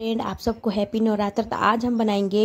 friend आप सबको happy Navratra तो आज हम बनाएंगे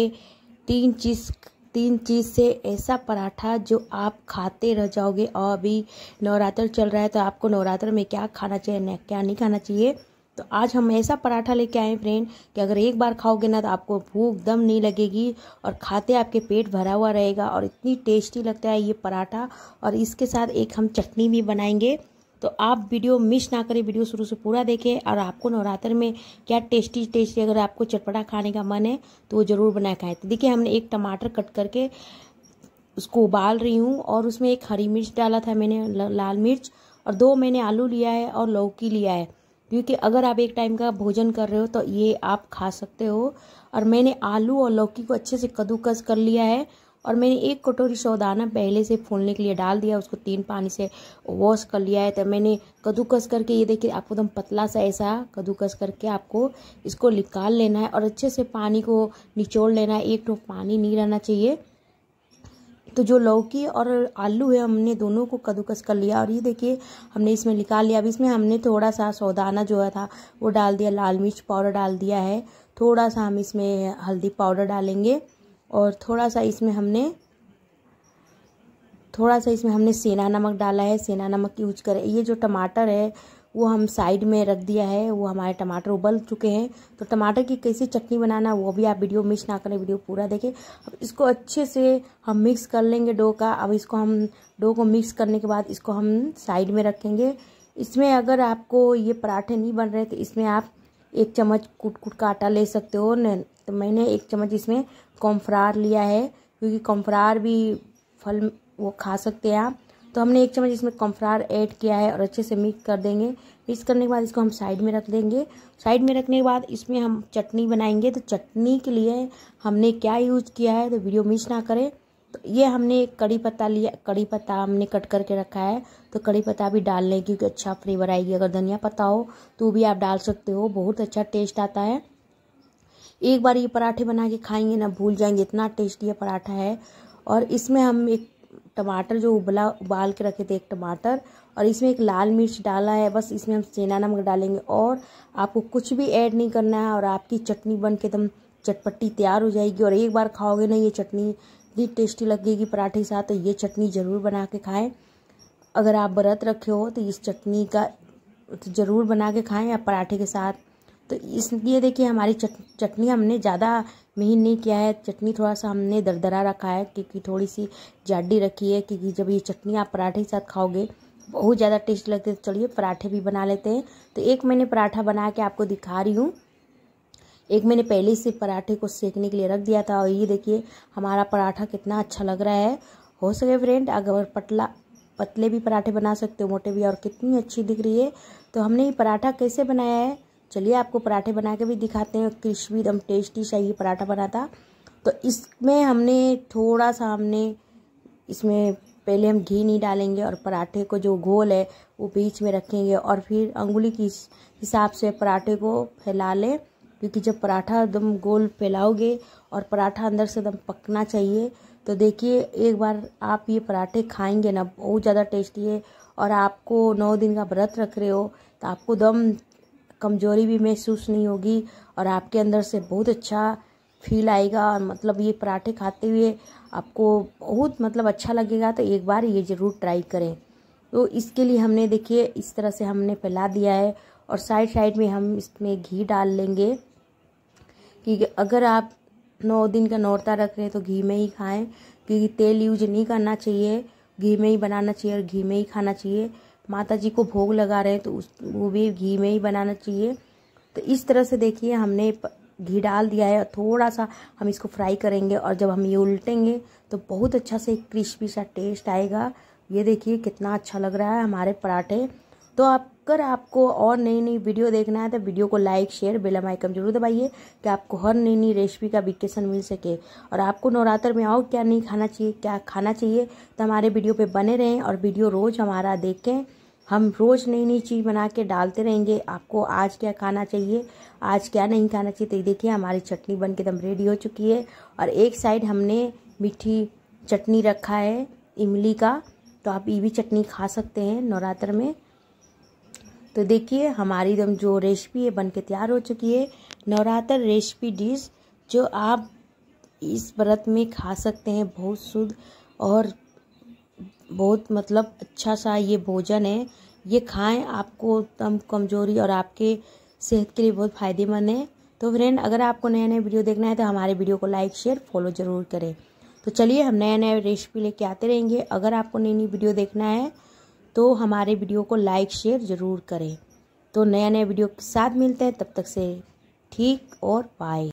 तीन चीज़ तीन चीज़ से ऐसा पराठा जो आप खाते रह जाओगे और अभी नवरात्र चल रहा है तो आपको नवरात्र में क्या खाना चाहिए क्या नहीं खाना चाहिए तो आज हम ऐसा पराठा लेके आए फ्रेंड कि अगर एक बार खाओगे ना तो आपको भूख दम नहीं लगेगी और खाते आपके पेट भरा हुआ रहेगा और इतनी टेस्टी लगता है ये पराठा और इसके साथ एक हम चटनी भी बनाएंगे तो आप वीडियो मिस ना करें वीडियो शुरू से पूरा देखें और आपको नवरात्र में क्या टेस्टी टेस्टी अगर आपको चटपटा खाने का मन है तो वो ज़रूर बना खाए तो देखिए हमने एक टमाटर कट करके उसको उबाल रही हूँ और उसमें एक हरी मिर्च डाला था मैंने लाल मिर्च और दो मैंने आलू लिया है और लौकी लिया है क्योंकि अगर आप एक टाइम का भोजन कर रहे हो तो ये आप खा सकते हो और मैंने आलू और लौकी को अच्छे से कद्दूकस कर लिया है और मैंने एक कटोरी सौदाना पहले से फूलने के लिए डाल दिया उसको तीन पानी से वॉश कर लिया है तो मैंने कद्दूकस करके ये देखिए आपको एकदम पतला सा ऐसा कद्दूकस करके आपको इसको निकाल लेना है और अच्छे से पानी को निचोड़ लेना है एक टोप पानी नहीं रहना चाहिए तो जो लौकी और आलू है हमने दोनों को कद्दूकस कर लिया और ये देखिए हमने इसमें निकाल लिया अब इसमें हमने थोड़ा सा सौदाना जो है था वो डाल दिया लाल मिर्च पाउडर डाल दिया है थोड़ा सा हम इसमें हल्दी पाउडर डालेंगे और थोड़ा सा इसमें हमने थोड़ा सा इसमें हमने सेना नमक डाला है सेना नमक यूज करें ये जो टमाटर है वो हम साइड में रख दिया है वो हमारे टमाटर उबल चुके हैं तो टमाटर की कैसी चटनी बनाना वो भी आप वीडियो मिस ना करें वीडियो पूरा देखें अब इसको अच्छे से हम मिक्स कर लेंगे डो का अब इसको हम डो को मिक्स करने के बाद इसको हम साइड में रखेंगे इसमें अगर आपको ये पराठे नहीं बन रहे तो इसमें आप एक चम्मच कुट कुट का आटा ले सकते हो न तो मैंने एक चम्मच इसमें कॉम्फ्रार लिया है क्योंकि कॉम्फ्रार भी फल वो खा सकते हैं आप तो हमने एक चम्मच इसमें कॉम्फ्रार ऐड किया है और अच्छे से मिक्स कर देंगे मिक्स करने के बाद इसको हम साइड में रख देंगे साइड में रखने के बाद इसमें हम चटनी बनाएंगे तो चटनी के लिए हमने क्या यूज किया है तो वीडियो मिस ना करें तो ये हमने कड़ी पत्ता लिया कड़ी पत्ता हमने कट करके रखा है तो कड़ी पत्ता भी डाल लें क्योंकि अच्छा फ्लेवर आएगी अगर धनिया पत्ता हो तो भी आप डाल सकते हो बहुत अच्छा टेस्ट आता है एक बार ये पराठे बना के खाएंगे ना भूल जाएंगे इतना टेस्टी यह पराठा है और इसमें हम एक टमाटर जो उबला उबाल के रखे थे एक टमाटर और इसमें एक लाल मिर्च डाला है बस इसमें हम सेना नमक डालेंगे और आपको कुछ भी ऐड नहीं करना है और आपकी चटनी बन के एकदम चटपटी तैयार हो जाएगी और एक बार खाओगे ना ये चटनी इतनी टेस्टी लगेगी पराठे के साथ तो ये चटनी ज़रूर बना के खाएँ अगर आप व्रत रखे हो तो इस चटनी का तो ज़रूर बना के खाएँ या पराठे के साथ तो इसलिए देखिए हमारी चट चटनी हमने ज़्यादा महीन नहीं किया है चटनी थोड़ा सा हमने दरदरा रखा है क्योंकि थोड़ी सी जाडी रखी है क्योंकि जब ये चटनी आप पराठे के साथ खाओगे बहुत ज़्यादा टेस्ट लगते तो चलिए पराठे भी बना लेते हैं तो एक मैंने पराठा बना के आपको दिखा रही हूँ एक मैंने पहले से पराठे को सेकने के लिए रख दिया था और ये देखिए हमारा पराठा कितना अच्छा लग रहा है हो सके फ्रेंड अगर पतला पतले भी पराठे बना सकते हो मोटे भी और कितनी अच्छी दिख रही है तो हमने ये पराठा कैसे बनाया है चलिए आपको पराठे बना के भी दिखाते हैं क्रिस्पी एकदम टेस्टी सा ये पराठा बना था तो इसमें हमने थोड़ा सा हमने इसमें पहले हम घी नहीं डालेंगे और पराठे को जो घोल है वो बीच में रखेंगे और फिर अंगुली की हिसाब से पराठे को फैला लें क्योंकि जब पराठा एकदम गोल फैलाओगे और पराठा अंदर से एकदम पकना चाहिए तो देखिए एक बार आप ये पराठे खाएंगे ना बहुत ज़्यादा टेस्टी है और आपको नौ दिन का व्रत रख रहे हो तो आपको दम कमज़ोरी भी महसूस नहीं होगी और आपके अंदर से बहुत अच्छा फील आएगा और मतलब ये पराठे खाते हुए आपको बहुत मतलब अच्छा लगेगा तो एक बार ये ज़रूर ट्राई करें तो इसके लिए हमने देखिए इस तरह से हमने फैला दिया है और साइड साइड में हम इसमें घी डाल लेंगे कि अगर आप नौ दिन का नौरता रख रहे हैं तो घी में ही खाएं क्योंकि तेल यूज नहीं करना चाहिए घी में ही बनाना चाहिए और घी में ही खाना चाहिए माता जी को भोग लगा रहे हैं तो उस वो भी घी में ही बनाना चाहिए तो इस तरह से देखिए हमने घी डाल दिया है और थोड़ा सा हम इसको फ्राई करेंगे और जब हम ये उल्टेंगे तो बहुत अच्छा से क्रिस्पी सा टेस्ट आएगा ये देखिए कितना अच्छा लग रहा है हमारे पराठे तो आप अगर आपको और नई नई वीडियो देखना है तो वीडियो को लाइक शेयर बेलम आइकन जरूर दबाइए कि आपको हर नई नई रेसिपी का विकेशन मिल सके और आपको नवरात्र में और क्या नहीं खाना चाहिए क्या खाना चाहिए तो हमारे वीडियो पर बने रहें और वीडियो रोज़ हमारा देखें हम रोज़ नई नई चीज़ बना के डालते रहेंगे आपको आज क्या खाना चाहिए आज क्या नहीं खाना चाहिए तो देखिए हमारी चटनी बन के एकदम रेडी हो चुकी है और एक साइड हमने मीठी चटनी रखा है इमली का तो आप ये भी चटनी खा सकते हैं नवरात्र में तो देखिए हमारी एकदम जो रेसिपी है बन के तैयार हो चुकी है नवरात्र रेसिपी डिश जो आप इस व्रत में खा सकते हैं बहुत शुद्ध और बहुत मतलब अच्छा सा ये भोजन है ये खाएं आपको एकदम कमज़ोरी और आपके सेहत के लिए बहुत फ़ायदेमंद है तो फ्रेंड अगर आपको नया नया वीडियो देखना है तो हमारे वीडियो को लाइक शेयर फॉलो ज़रूर करें तो चलिए हम नया नया रेसिपी लेके आते रहेंगे अगर आपको नई नई वीडियो देखना है तो हमारे वीडियो को लाइक शेयर ज़रूर करें तो नया नया वीडियो के साथ मिलते हैं तब तक से ठीक और बाय